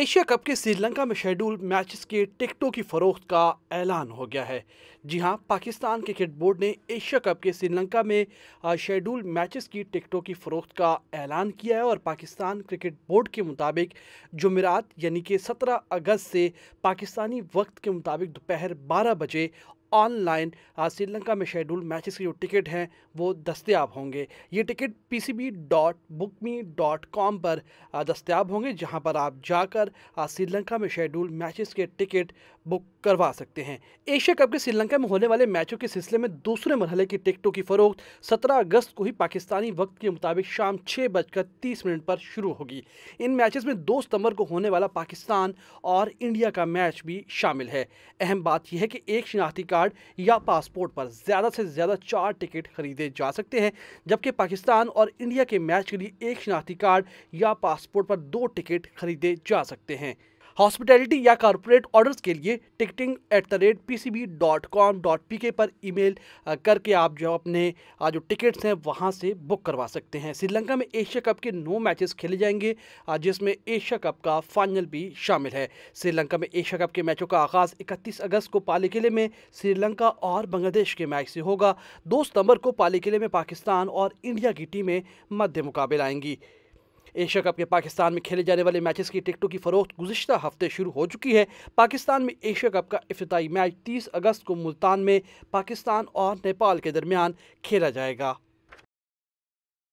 Asia cup के श्रीलंका में schedule matches के टिकटों की फरोख्त का ऐलान हो गया है जी हां पाकिस्तान क्रिकेट बोर्ड ने एशिया कप के श्रीलंका में शेड्यूल मैचेस की टिकटों की फरोख्त का ऐलान किया है और पाकिस्तान क्रिकेट बोर्ड के मुताबिक जुमेरात यानी कि 17 अगस्त से पाकिस्तानी वक्त के मुताबिक दोपहर बारह बजे ऑनलाइन श्रीलंका में शेड्यूल मैचेस के जो टिकट हैं वो दस्तियाब होंगे ये ticket P C B dot book me dot com पर दस्तियाब होंगे जहाँ पर आप जाकर श्रीलंका में शेड्यूल मैचेस के टिकट बुक करवा सकते हैं एशिया कप के श्रीलंका में होने वाले मैचों के सिलसिले में दूसरे मरहले की टिकटों की फरोख्त सत्रह अगस्त को ही पाकिस्तानी वक्त के मुताबिक शाम छः बजकर तीस मिनट पर शुरू होगी इन मैचेस में दो सितंबर को होने वाला पाकिस्तान और इंडिया का मैच भी शामिल है अहम बात यह है कि एक शिनाख्ती कार्ड कार्ड या पासपोर्ट पर ज़्यादा से ज़्यादा चार टिकट खरीदे जा सकते हैं जबकि पाकिस्तान और इंडिया के मैच के लिए एक शनाख्ती कार्ड या पासपोर्ट पर दो टिकट खरीदे जा सकते हैं हॉस्पिटैलिटी या कॉरपोरेट ऑर्डर्स के लिए ticketing at the rate P C B dot com dot P K पर ई मेल करके आप जो अपने जो टिकट्स हैं वहाँ से बुक करवा सकते हैं श्रीलंका में एशिया कप के नौ मैचेस खेले जाएंगे जिसमें एशिया कप का फाइनल भी शामिल है श्रीलंका में एशिया कप के मैचों का आगाज़ इकतीस अगस्त को पाले किले में श्रीलंका और बांग्लादेश के मैच से होगा दो सितंबर को पाले किले में पाकिस्तान और इंडिया की टीमें मध्य मुकाबले आएंगी एशिया कप के पाकिस्तान में खेले जाने वाले मैचेस की टिकटों की फरोख्त गुजशत हफ्ते शुरू हो चुकी है पाकिस्तान में एशिया कप का अफ्ताही मैच तीस अगस्त को मुल्तान में पाकिस्तान और नेपाल के दरमियान खेला जाएगा